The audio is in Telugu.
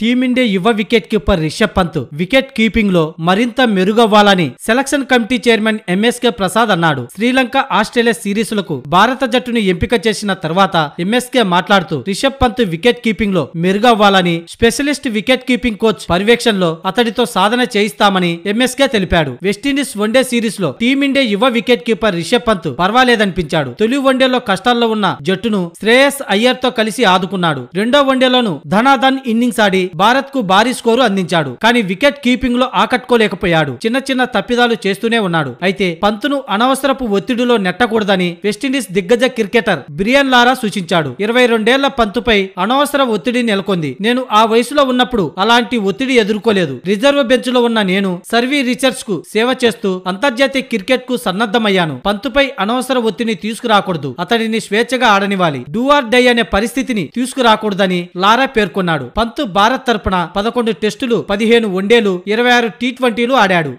టీమిండియా యువ wicket keeper Rishabh Pant wicket keeping లో మరింత మెరుగవ్వాలని selection committee chairman MSK Prasad అన్నాడు శ్రీలంక ఆస్ట్రేలియా సిరీస్లకు భారత జట్టును ఎంపిక చేసిన తర్వాత ఎంఎస్కే మాట్లాడుతూ రిషబ్ పంత్ వికెట్ కీపింగ్ లో మెరుగవ్వాలని స్పెషలిస్ట్ వికెట్ కీపింగ్ కోచ్ పర్యవేక్షణలో అతడితో సాధన చేయిస్తామని ఎంఎస్కే తెలిపాడు వెస్టిండీస్ వన్డే సిరీస్ లో టీమిండియా యువ వికెట్ కీపర్ రిషబ్ పంత్ పర్వాలేదనిపించాడు తొలి వన్డేలో కష్టాల్లో ఉన్న జట్టును శ్రేయస్ అయ్యర్ తో కలిసి ఆదుకున్నాడు రెండో వన్డేలోను ధనాధన్ ఇన్నింగ్స్ ఆడి భారత్ కు భారీ స్కోరు అందించాడు కానీ వికెట్ కీపింగ్ లో ఆకట్టుకోలేకపోయాడు చిన్న చిన్న తప్పిదాలు చేస్తూనే ఉన్నాడు అయితే పంతును అనవసరపు ఒత్తిడిలో నెట్టకూడదని వెస్టిండీస్ దిగ్గజ క్రికెటర్ బ్రియన్ లారా సూచించాడు ఇరవై రెండేళ్ల పంతుపై అనవసర ఒత్తిడి నెలకొంది నేను ఆ వయసులో ఉన్నప్పుడు అలాంటి ఒత్తిడి ఎదుర్కోలేదు రిజర్వ్ బెంచ్ లో ఉన్న నేను సర్వీ రీసెర్చ్ కు సేవ చేస్తూ అంతర్జాతీయ క్రికెట్ కు సన్నద్ధమయ్యాను పంతుపై అనవసర ఒత్తిడిని తీసుకురాకూడదు అతడిని స్వేచ్ఛగా ఆడనివ్వాలి డూఆర్ డై అనే పరిస్థితిని తీసుకురాకూడదని లారా పేర్కొన్నాడు పంతు భారత్ భారత్ తరపున పదకొండు టెస్టులు పదిహేను వన్డేలు ఇరవై ఆరు టీ ట్వంటీలు ఆడాడు